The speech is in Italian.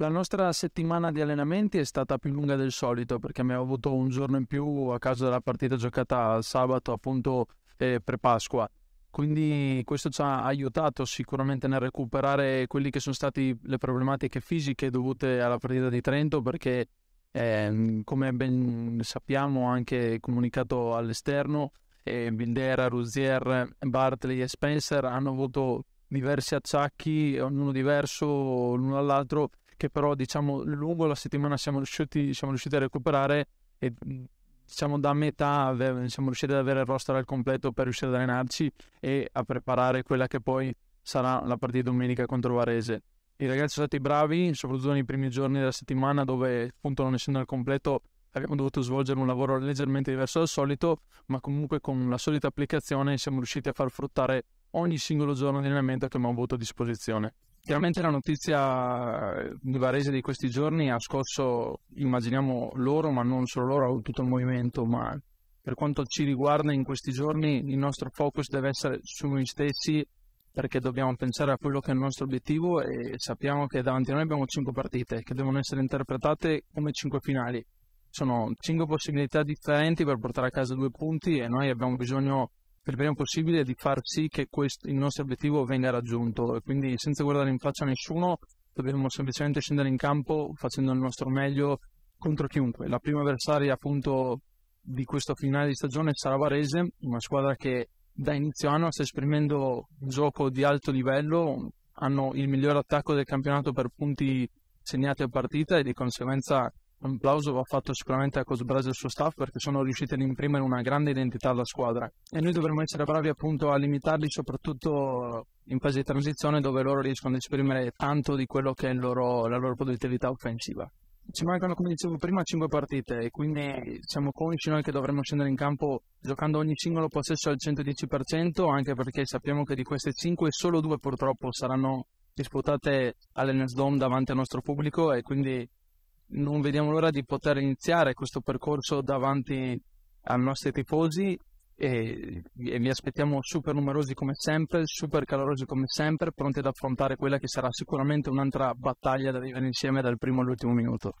La nostra settimana di allenamenti è stata più lunga del solito perché abbiamo avuto un giorno in più a causa della partita giocata sabato appunto eh, pre Pasqua. Quindi questo ci ha aiutato sicuramente nel recuperare quelle che sono state le problematiche fisiche dovute alla partita di Trento perché eh, come ben sappiamo anche comunicato all'esterno eh, Bildera, Ruzier, Bartley e Spencer hanno avuto diversi acciacchi, ognuno diverso l'uno all'altro che però diciamo lungo la settimana siamo riusciti, siamo riusciti a recuperare e mhmm, diciamo da metà siamo riusciti ad avere il roster al completo per riuscire ad allenarci e a preparare quella che poi sarà la partita domenica contro Varese. I ragazzi sono stati bravi, soprattutto nei primi giorni della settimana dove appunto non essendo al completo abbiamo dovuto svolgere un lavoro leggermente diverso dal solito, ma comunque con la solita applicazione siamo riusciti a far fruttare ogni singolo giorno di allenamento che abbiamo avuto a disposizione. Chiaramente la notizia eh, di Varese di questi giorni ha scosso, immaginiamo loro, ma non solo loro, tutto il movimento, ma per quanto ci riguarda in questi giorni il nostro focus deve essere su noi stessi perché dobbiamo pensare a quello che è il nostro obiettivo e sappiamo che davanti a noi abbiamo 5 partite che devono essere interpretate come 5 finali. Sono 5 possibilità differenti per portare a casa due punti e noi abbiamo bisogno per prima possibile di far sì che questo, il nostro obiettivo venga raggiunto e quindi senza guardare in faccia nessuno dobbiamo semplicemente scendere in campo facendo il nostro meglio contro chiunque. La prima avversaria appunto di questo finale di stagione sarà Varese, una squadra che da inizio anno sta esprimendo un gioco di alto livello, hanno il miglior attacco del campionato per punti segnati a partita e di conseguenza un applauso va fatto sicuramente a Cosbras e al suo staff perché sono riusciti ad imprimere una grande identità alla squadra e noi dovremmo essere bravi appunto a limitarli soprattutto in fase di transizione dove loro riescono ad esprimere tanto di quello che è loro, la loro produttività offensiva. Ci mancano, come dicevo prima, 5 partite e quindi siamo consci noi che dovremmo scendere in campo giocando ogni singolo possesso al 110%, anche perché sappiamo che di queste 5 solo 2 purtroppo saranno disputate all'Enes Dome davanti al nostro pubblico e quindi non vediamo l'ora di poter iniziare questo percorso davanti ai nostri tifosi e, e vi aspettiamo super numerosi come sempre, super calorosi come sempre, pronti ad affrontare quella che sarà sicuramente un'altra battaglia da vivere insieme dal primo all'ultimo minuto.